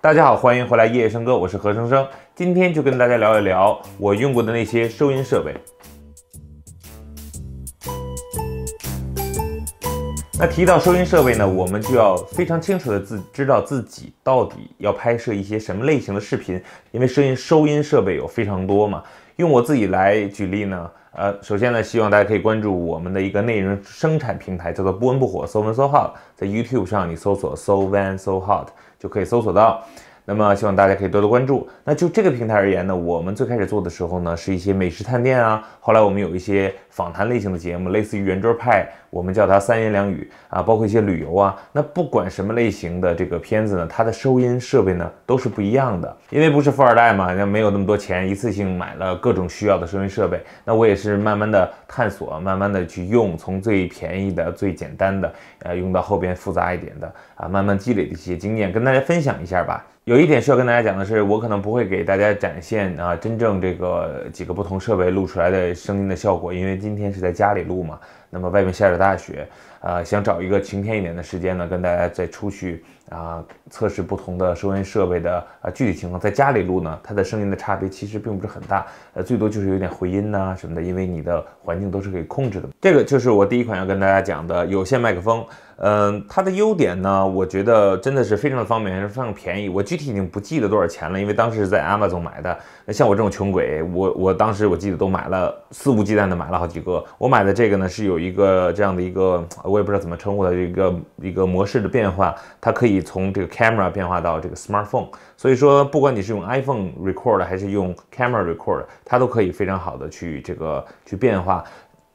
大家好，欢迎回来，夜夜笙歌，我是何生生。今天就跟大家聊一聊我用过的那些收音设备。那提到收音设备呢，我们就要非常清楚的自知道自己到底要拍摄一些什么类型的视频，因为收音收音设备有非常多嘛。用我自己来举例呢，呃，首先呢，希望大家可以关注我们的一个内容生产平台，叫做不温不火，sovan so hot，在 YouTube 上你搜索 sovan so hot。就可以搜索到。那么希望大家可以多多关注。那就这个平台而言呢，我们最开始做的时候呢，是一些美食探店啊，后来我们有一些访谈类型的节目，类似于圆桌派，我们叫它三言两语啊，包括一些旅游啊。那不管什么类型的这个片子呢，它的收音设备呢都是不一样的，因为不是富二代嘛，那没有那么多钱一次性买了各种需要的收音设备。那我也是慢慢的探索，慢慢的去用，从最便宜的、最简单的，呃，用到后边复杂一点的啊，慢慢积累的一些经验，跟大家分享一下吧。有一点需要跟大家讲的是，我可能不会给大家展现啊，真正这个几个不同设备录出来的声音的效果，因为今天是在家里录嘛。那么外面下着大雪，啊，想找一个晴天一点的时间呢，跟大家再出去啊测试不同的收音设备的啊具体情况。在家里录呢，它的声音的差别其实并不是很大，呃，最多就是有点回音呐什么的，因为你的环境都是可以控制的。这个就是我第一款要跟大家讲的有线麦克风。嗯，它的优点呢，我觉得真的是非常的方便，也是非常便宜。我具体已经不记得多少钱了，因为当时是在 Amazon 买的。像我这种穷鬼，我我当时我记得都买了，肆无忌惮的买了好几个。我买的这个呢，是有一个这样的一个，我也不知道怎么称呼的一个一个模式的变化，它可以从这个 camera 变化到这个 smartphone。所以说，不管你是用 iPhone record 还是用 camera record，它都可以非常好的去这个去变化。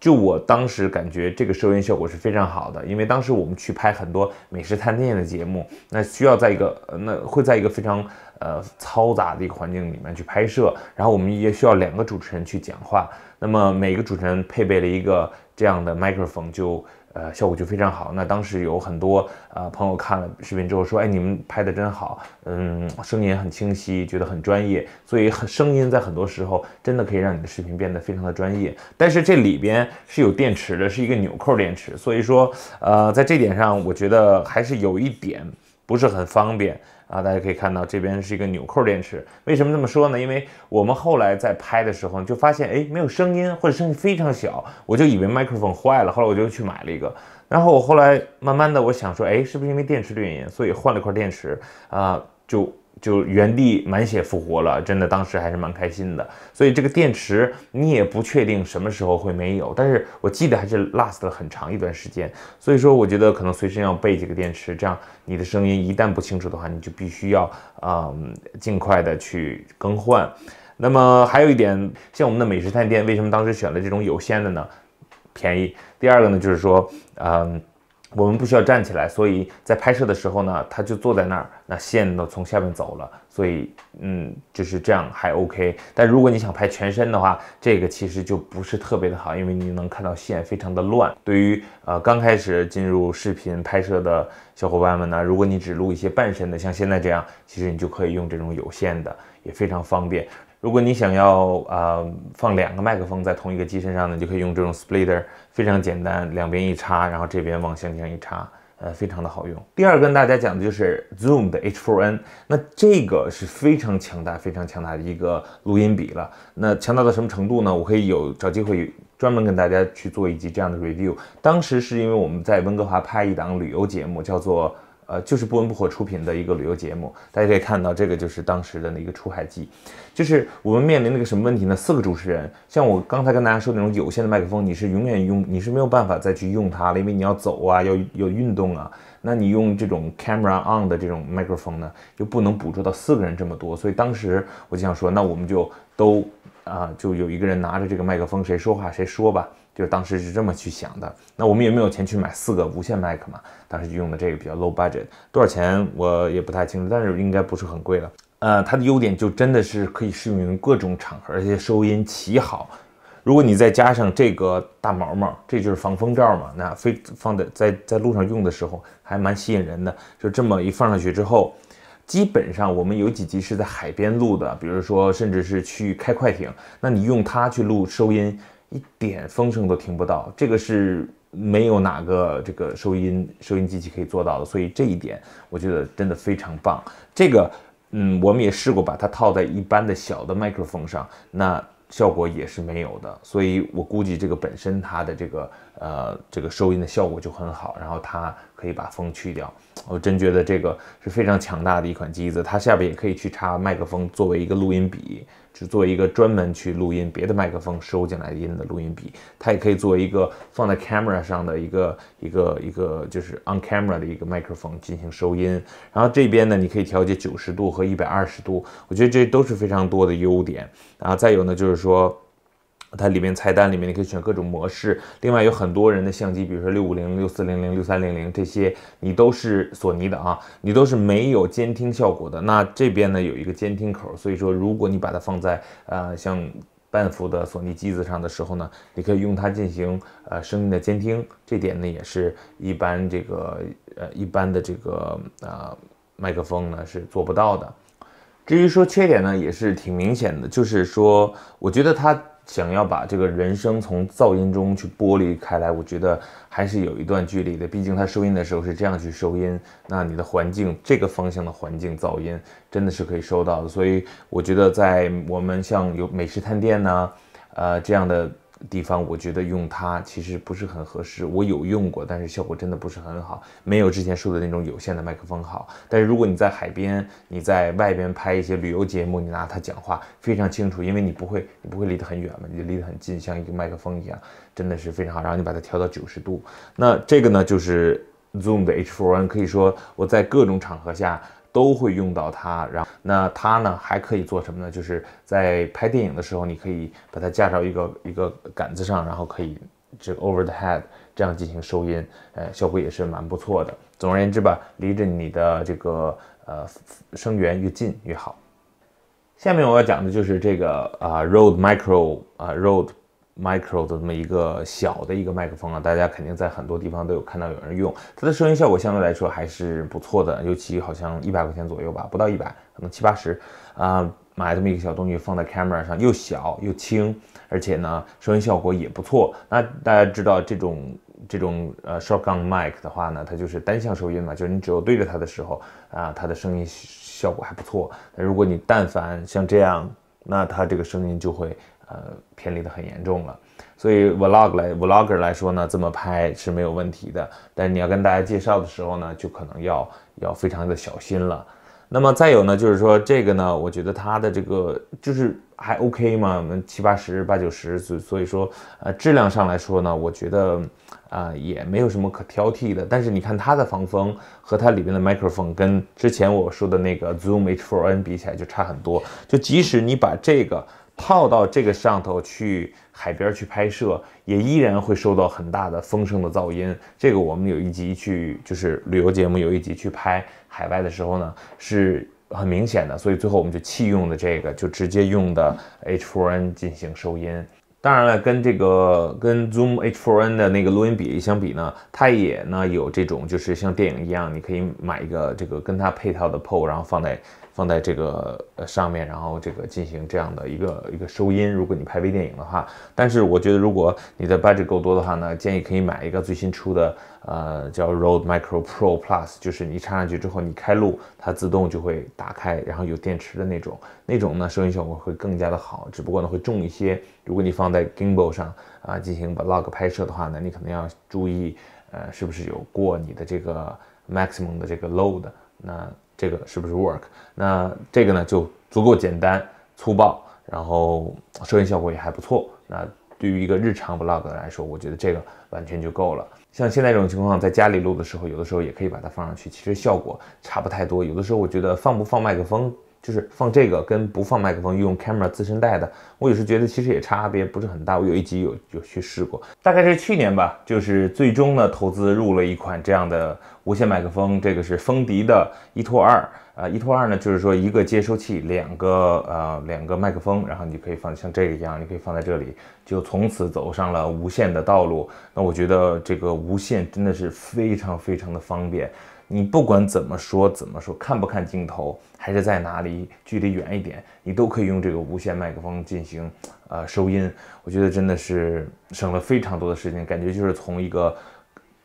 就我当时感觉这个收音效果是非常好的，因为当时我们去拍很多美食探店的节目，那需要在一个呃，那会在一个非常呃嘈杂的一个环境里面去拍摄，然后我们也需要两个主持人去讲话，那么每个主持人配备了一个这样的麦克风就。呃，效果就非常好。那当时有很多呃朋友看了视频之后说：“哎，你们拍的真好，嗯，声音也很清晰，觉得很专业。”所以，声音在很多时候真的可以让你的视频变得非常的专业。但是这里边是有电池的，是一个纽扣电池，所以说呃，在这点上，我觉得还是有一点。不是很方便啊！大家可以看到，这边是一个纽扣电池。为什么这么说呢？因为我们后来在拍的时候就发现，哎，没有声音，或者声音非常小，我就以为麦克风坏了。后来我就去买了一个，然后我后来慢慢的，我想说，哎，是不是因为电池的原因？所以换了块电池啊，就。就原地满血复活了，真的，当时还是蛮开心的。所以这个电池你也不确定什么时候会没有，但是我记得还是 last 了很长一段时间。所以说，我觉得可能随身要备几个电池，这样你的声音一旦不清楚的话，你就必须要啊尽快的去更换。那么还有一点，像我们的美食探店，为什么当时选了这种有线的呢？便宜。第二个呢，就是说嗯。我们不需要站起来，所以在拍摄的时候呢，他就坐在那儿，那线呢从下面走了，所以嗯就是这样还 OK。但如果你想拍全身的话，这个其实就不是特别的好，因为你能看到线非常的乱。对于呃刚开始进入视频拍摄的小伙伴们呢，如果你只录一些半身的，像现在这样，其实你就可以用这种有线的，也非常方便。如果你想要呃放两个麦克风在同一个机身上呢，就可以用这种 splitter，非常简单，两边一插，然后这边往机上一插，呃非常的好用。第二跟大家讲的就是 Zoom 的 H4N，那这个是非常强大、非常强大的一个录音笔了。那强大到什么程度呢？我可以有找机会专门跟大家去做一集这样的 review。当时是因为我们在温哥华拍一档旅游节目，叫做。呃，就是不温不火出品的一个旅游节目，大家可以看到，这个就是当时的那个出海记，就是我们面临那个什么问题呢？四个主持人，像我刚才跟大家说那种有线的麦克风，你是永远用，你是没有办法再去用它了，因为你要走啊，要要运动啊，那你用这种 camera on 的这种麦克风呢，又不能捕捉到四个人这么多，所以当时我就想说，那我们就都啊，就有一个人拿着这个麦克风，谁说话谁说吧。就是当时是这么去想的，那我们也没有钱去买四个无线麦克嘛，当时就用的这个比较 low budget，多少钱我也不太清楚，但是应该不是很贵了。呃，它的优点就真的是可以适用于各种场合，而且收音奇好。如果你再加上这个大毛毛，这就是防风罩嘛，那非放在在在路上用的时候还蛮吸引人的。就这么一放上去之后，基本上我们有几集是在海边录的，比如说甚至是去开快艇，那你用它去录收音。一点风声都听不到，这个是没有哪个这个收音收音机器可以做到的，所以这一点我觉得真的非常棒。这个，嗯，我们也试过把它套在一般的小的麦克风上，那效果也是没有的。所以我估计这个本身它的这个呃这个收音的效果就很好，然后它可以把风去掉。我真觉得这个是非常强大的一款机子，它下边也可以去插麦克风作为一个录音笔。是做一个专门去录音别的麦克风收进来音的录音笔，它也可以做一个放在 camera 上的一个一个一个就是 on camera 的一个麦克风进行收音。然后这边呢，你可以调节九十度和一百二十度，我觉得这都是非常多的优点。然后再有呢，就是说。它里面菜单里面你可以选各种模式，另外有很多人的相机，比如说六五零六四零零、六三零零这些，你都是索尼的啊，你都是没有监听效果的。那这边呢有一个监听口，所以说如果你把它放在呃像半幅的索尼机子上的时候呢，你可以用它进行呃声音的监听，这点呢也是一般这个呃一般的这个啊麦克风呢是做不到的。至于说缺点呢，也是挺明显的，就是说我觉得它。想要把这个人声从噪音中去剥离开来，我觉得还是有一段距离的。毕竟它收音的时候是这样去收音，那你的环境这个方向的环境噪音真的是可以收到的。所以我觉得，在我们像有美食探店呢，呃这样的。地方我觉得用它其实不是很合适，我有用过，但是效果真的不是很好，没有之前说的那种有线的麦克风好。但是如果你在海边，你在外边拍一些旅游节目，你拿它讲话非常清楚，因为你不会你不会离得很远嘛，你离得很近，像一个麦克风一样，真的是非常好。然后你把它调到九十度，那这个呢就是 Zoom 的 H4N，可以说我在各种场合下。都会用到它，然后那它呢还可以做什么呢？就是在拍电影的时候，你可以把它架到一个一个杆子上，然后可以这个 over the head 这样进行收音，呃，效果也是蛮不错的。总而言之吧，离着你的这个呃声源越近越好。下面我要讲的就是这个啊 road micro 啊 road。Micro 的这么一个小的一个麦克风啊，大家肯定在很多地方都有看到有人用，它的声音效果相对来说还是不错的，尤其好像一百块钱左右吧，不到一百，可能七八十啊，买这么一个小东西放在 camera 上，又小又轻，而且呢，声音效果也不错。那大家知道这种这种呃 shotgun mic 的话呢，它就是单向收音嘛，就是你只有对着它的时候啊，它的声音效果还不错。那如果你但凡像这样，那它这个声音就会。呃，偏离的很严重了，所以 vlog 来 vlogger 来说呢，这么拍是没有问题的。但你要跟大家介绍的时候呢，就可能要要非常的小心了。那么再有呢，就是说这个呢，我觉得它的这个就是还 OK 嘛，七八十、八九十，所所以说呃，质量上来说呢，我觉得啊也没有什么可挑剔的。但是你看它的防风和它里面的 microphone 跟之前我说的那个 Zoom H4N 比起来就差很多，就即使你把这个。套到这个上头去海边去拍摄，也依然会受到很大的风声的噪音。这个我们有一集去就是旅游节目，有一集去拍海外的时候呢，是很明显的。所以最后我们就弃用的这个，就直接用的 H4N 进行收音。当然了，跟这个跟 Zoom H4N 的那个录音笔相比呢，它也呢有这种就是像电影一样，你可以买一个这个跟它配套的 p o 然后放在。放在这个呃上面，然后这个进行这样的一个一个收音。如果你拍微电影的话，但是我觉得如果你的 budget 够多的话呢，建议可以买一个最新出的呃叫 Rode Micro Pro Plus，就是你插上去之后，你开录它自动就会打开，然后有电池的那种那种呢，收音效果会更加的好。只不过呢会重一些。如果你放在 gimbal 上啊进行 v log 拍摄的话呢，你可能要注意呃是不是有过你的这个 maximum 的这个 load 那。这个是不是 work？那这个呢，就足够简单粗暴，然后收音效果也还不错。那对于一个日常 v l o g 来说，我觉得这个完全就够了。像现在这种情况，在家里录的时候，有的时候也可以把它放上去，其实效果差不太多。有的时候我觉得放不放麦克风。就是放这个跟不放麦克风，用 camera 自身带的，我有时觉得其实也差别不是很大。我有一集有有去试过，大概是去年吧。就是最终呢，投资入了一款这样的无线麦克风，这个是风笛的一拖二呃，一拖二呢，就是说一个接收器，两个呃两个麦克风，然后你可以放像这个一样，你可以放在这里，就从此走上了无线的道路。那我觉得这个无线真的是非常非常的方便。你不管怎么说怎么说，看不看镜头，还是在哪里，距离远一点，你都可以用这个无线麦克风进行呃收音。我觉得真的是省了非常多的时间，感觉就是从一个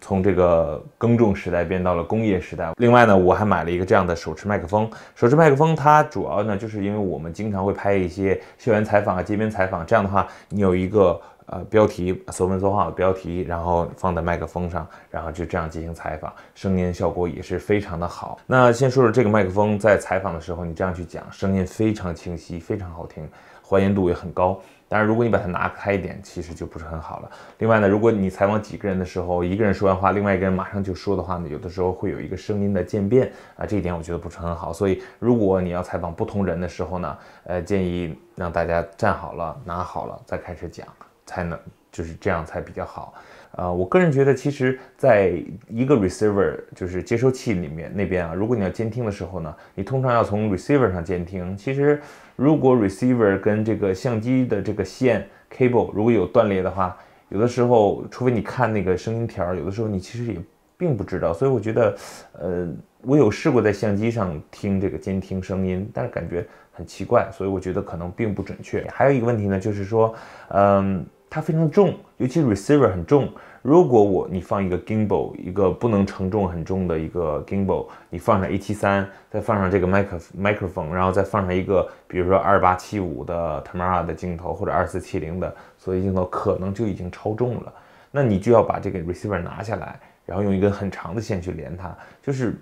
从这个耕种时代变到了工业时代。另外呢，我还买了一个这样的手持麦克风。手持麦克风它主要呢，就是因为我们经常会拍一些校园采访啊、街边采访，这样的话你有一个。呃，标题搜文搜画的标题，然后放在麦克风上，然后就这样进行采访，声音效果也是非常的好。那先说说这个麦克风，在采访的时候你这样去讲，声音非常清晰，非常好听，还原度也很高。但是如果你把它拿开一点，其实就不是很好了。另外呢，如果你采访几个人的时候，一个人说完话，另外一个人马上就说的话呢，有的时候会有一个声音的渐变啊，这一点我觉得不是很好。所以如果你要采访不同人的时候呢，呃，建议让大家站好了，拿好了，再开始讲。才能就是这样才比较好，呃，我个人觉得，其实在一个 receiver 就是接收器里面那边啊，如果你要监听的时候呢，你通常要从 receiver 上监听。其实如果 receiver 跟这个相机的这个线 cable 如果有断裂的话，有的时候除非你看那个声音条，有的时候你其实也并不知道。所以我觉得，呃，我有试过在相机上听这个监听声音，但是感觉很奇怪，所以我觉得可能并不准确。还有一个问题呢，就是说，嗯。它非常重，尤其 receiver 很重。如果我你放一个 gimbal，一个不能承重很重的一个 gimbal，你放上 A 七三，再放上这个麦克麦克风，然后再放上一个，比如说二八七五的 Tamara 的镜头或者二四七零的所以镜头，可能就已经超重了。那你就要把这个 receiver 拿下来，然后用一根很长的线去连它，就是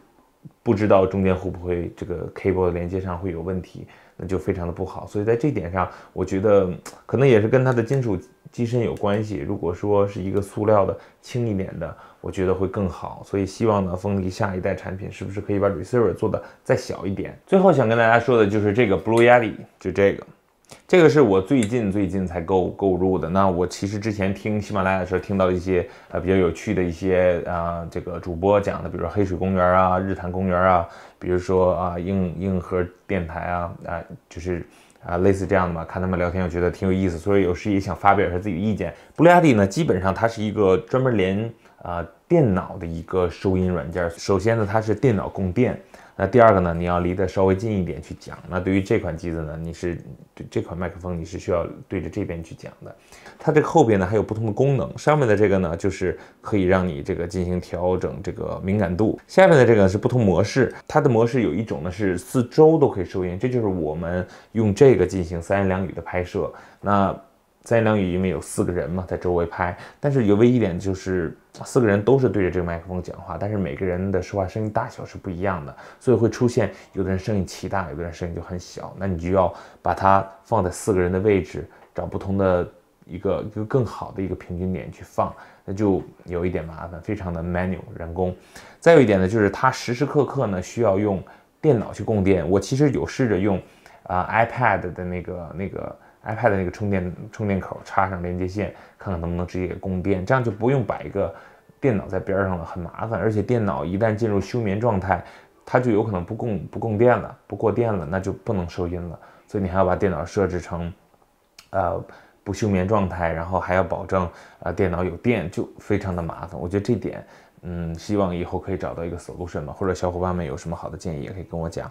不知道中间会不会这个 cable 连接上会有问题，那就非常的不好。所以在这点上，我觉得可能也是跟它的金属。机身有关系，如果说是一个塑料的轻一点的，我觉得会更好。所以希望呢，风力下一代产品是不是可以把 receiver 做的再小一点？最后想跟大家说的就是这个 Blue Yeti，就这个，这个是我最近最近才购购入的。那我其实之前听喜马拉雅的时候，听到一些啊比较有趣的一些啊这个主播讲的，比如说黑水公园啊、日坛公园啊，比如说啊硬硬核电台啊啊就是。啊，类似这样的嘛，看他们聊天，我觉得挺有意思，所以有时也想发表一下自己的意见。布利亚迪呢，基本上他是一个专门连。啊，电脑的一个收音软件。首先呢，它是电脑供电。那第二个呢，你要离得稍微近一点去讲。那对于这款机子呢，你是对这款麦克风，你是需要对着这边去讲的。它这个后边呢还有不同的功能，上面的这个呢就是可以让你这个进行调整这个敏感度，下面的这个是不同模式。它的模式有一种呢是四周都可以收音，这就是我们用这个进行三言两语的拍摄。那三言两语，因为有四个人嘛，在周围拍，但是有一点就是，四个人都是对着这个麦克风讲话，但是每个人的说话声音大小是不一样的，所以会出现有的人声音奇大，有的人声音就很小。那你就要把它放在四个人的位置，找不同的一个一个更好的一个平均点去放，那就有一点麻烦，非常的 manual 人工。再有一点呢，就是它时时刻刻呢需要用电脑去供电。我其实有试着用啊 iPad 的那个那个。iPad 那个充电充电口插上连接线，看看能不能直接给供电，这样就不用摆一个电脑在边上了，很麻烦。而且电脑一旦进入休眠状态，它就有可能不供不供电了，不过电了，那就不能收音了。所以你还要把电脑设置成，呃，不休眠状态，然后还要保证啊电脑有电，就非常的麻烦。我觉得这点，嗯，希望以后可以找到一个 solution 吧，或者小伙伴们有什么好的建议也可以跟我讲。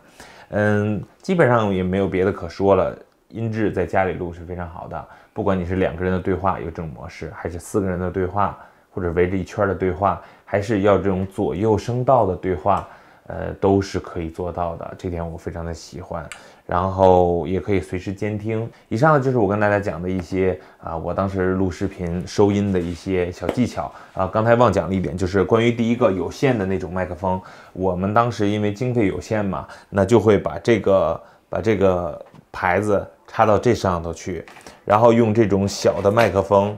嗯，基本上也没有别的可说了。音质在家里录是非常好的，不管你是两个人的对话，有这种模式，还是四个人的对话，或者围着一圈的对话，还是要这种左右声道的对话，呃，都是可以做到的，这点我非常的喜欢。然后也可以随时监听。以上呢就是我跟大家讲的一些啊，我当时录视频收音的一些小技巧啊。刚才忘讲了一点，就是关于第一个有线的那种麦克风，我们当时因为经费有限嘛，那就会把这个把这个牌子。插到这上头去，然后用这种小的麦克风，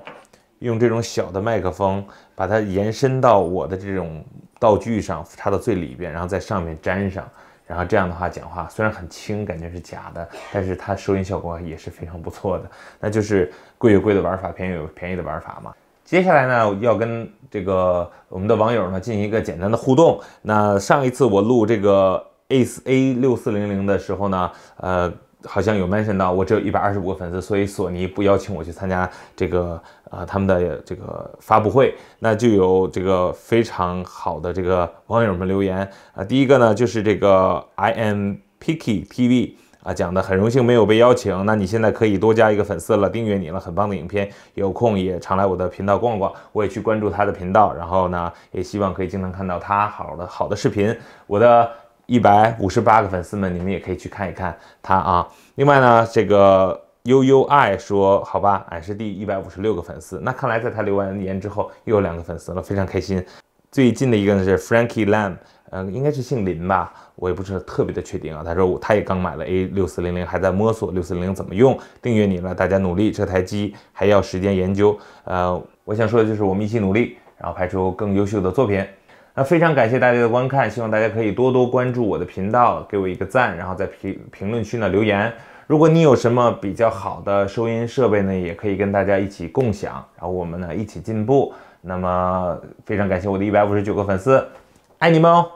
用这种小的麦克风把它延伸到我的这种道具上，插到最里边，然后在上面粘上，然后这样的话讲话虽然很轻，感觉是假的，但是它收音效果也是非常不错的。那就是贵有贵的玩法，便宜有便宜的玩法嘛。接下来呢，要跟这个我们的网友呢进行一个简单的互动。那上一次我录这个 A A 六四零零的时候呢，呃。好像有 mention 到我只有一百二十五个粉丝，所以索尼不邀请我去参加这个呃他们的这个发布会。那就有这个非常好的这个网友们留言啊，第一个呢就是这个 I am Picky TV 啊讲的很荣幸没有被邀请，那你现在可以多加一个粉丝了，订阅你了，很棒的影片，有空也常来我的频道逛逛，我也去关注他的频道，然后呢也希望可以经常看到他好的好的视频。我的。一百五十八个粉丝们，你们也可以去看一看他啊。另外呢，这个悠悠爱说，好吧，俺是第一百五十六个粉丝。那看来在他留完言之后，又有两个粉丝了，非常开心。最近的一个呢是 Frankie Lam，呃，应该是姓林吧，我也不知道特别的确定啊。他说他也刚买了 A 六四零零，还在摸索六四零怎么用。订阅你了，大家努力，这台机还要时间研究。呃，我想说的就是我们一起努力，然后拍出更优秀的作品。那非常感谢大家的观看，希望大家可以多多关注我的频道，给我一个赞，然后在评评论区呢留言。如果你有什么比较好的收音设备呢，也可以跟大家一起共享，然后我们呢一起进步。那么非常感谢我的一百五十九个粉丝，爱你们哦！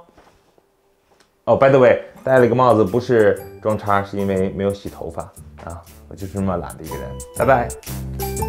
哦，By the way，戴了一个帽子不是装叉，是因为没有洗头发啊，我就是这么懒的一个人。拜拜。